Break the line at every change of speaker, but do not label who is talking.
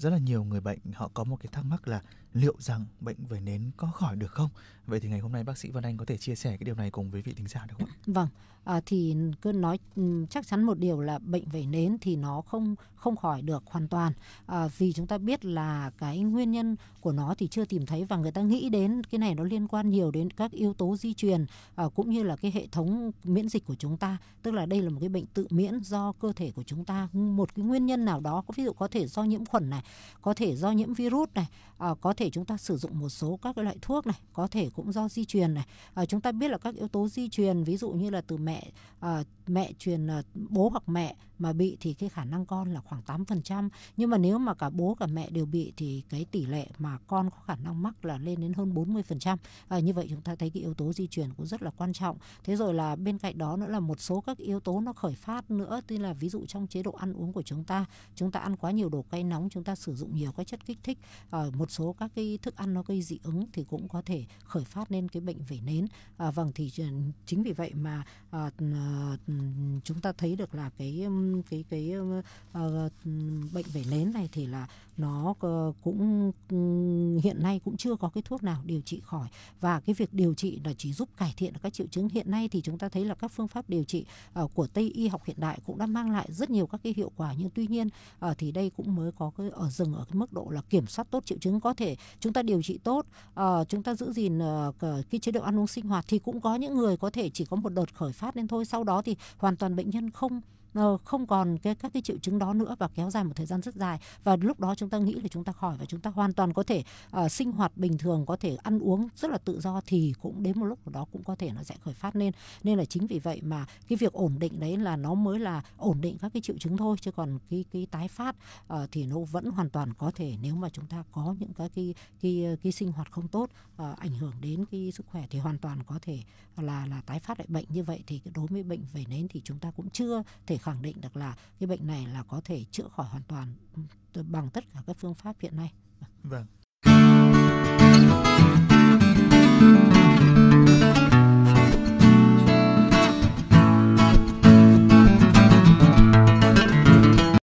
rất là nhiều người bệnh họ có một cái thắc mắc là liệu rằng bệnh về nến có khỏi được không? Vậy thì ngày hôm nay bác sĩ Văn Anh có thể chia sẻ cái điều này cùng với vị thính giả được không? Vâng, à, thì cứ nói ừ, chắc chắn một điều là bệnh về nến thì nó không không khỏi được hoàn toàn à, vì chúng ta biết là cái nguyên nhân của nó thì chưa tìm thấy và người ta nghĩ đến cái này nó liên quan nhiều đến các yếu tố di truyền à, cũng như là cái hệ thống miễn dịch của chúng ta tức là đây là một cái bệnh tự miễn do cơ thể của chúng ta một cái nguyên nhân nào đó có ví dụ có thể do nhiễm khuẩn này có thể do nhiễm virus này à, có thể chúng ta sử dụng một số các cái loại thuốc này có thể cũng do di truyền này à, chúng ta biết là các yếu tố di truyền ví dụ như là từ mẹ à, mẹ truyền ờ, bố hoặc mẹ mà bị thì cái khả năng con là khoảng 8%, nhưng mà nếu mà cả bố cả mẹ đều bị thì cái tỷ lệ mà con có khả năng mắc là lên đến hơn 40%. À, ờ, như vậy chúng ta thấy cái yếu tố di truyền cũng rất là quan trọng. Thế rồi là bên cạnh đó nữa là một số các yếu tố nó khởi phát nữa, tức là ví dụ trong chế độ ăn uống của chúng ta, chúng ta ăn quá nhiều đồ cay nóng, chúng ta sử dụng nhiều các chất kích thích, à, một số các cái thức ăn nó gây dị ứng thì cũng có thể khởi phát nên cái bệnh vẩy nến. À, vâng thì ừ, chính vì vậy mà à, chúng ta thấy được là cái cái cái uh, bệnh vẩy nến này thì là nó ờ, cũng hiện nay cũng chưa có cái thuốc nào điều trị khỏi và cái việc điều trị là chỉ giúp cải thiện các triệu chứng hiện nay thì chúng ta thấy là các phương pháp điều trị ờ, của tây y học hiện đại cũng đã mang lại rất nhiều các cái hiệu quả nhưng tuy nhiên thì đây cũng mới có cái ở dừng ở cái mức độ là kiểm soát tốt triệu chứng có thể chúng ta điều trị tốt chúng ta giữ gìn cái chế độ ăn uống sinh hoạt thì cũng có những người có thể chỉ có một đợt khởi phát nên thôi sau đó thì hoàn toàn bệnh nhân không Ờ, không còn cái các cái triệu chứng đó nữa và kéo dài một thời gian rất dài và lúc đó chúng ta nghĩ là chúng ta khỏi và chúng ta hoàn toàn có thể uh, sinh hoạt bình thường có thể ăn uống rất là tự do thì cũng đến một lúc đó cũng có thể nó sẽ khởi phát lên nên là chính vì vậy mà cái việc ổn định đấy là nó mới là ổn định các cái triệu chứng thôi chứ còn cái cái tái phát uh, thì nó vẫn hoàn toàn có thể nếu mà chúng ta có những cái cái cái, cái sinh hoạt không tốt uh, ảnh hưởng đến cái sức khỏe thì hoàn toàn có thể là là tái phát lại bệnh như vậy thì đối với bệnh về nến thì chúng ta cũng chưa thể khẳng định được là cái bệnh này là có thể chữa khỏi hoàn toàn ừ, bằng tất cả các phương pháp hiện nay. Vâng.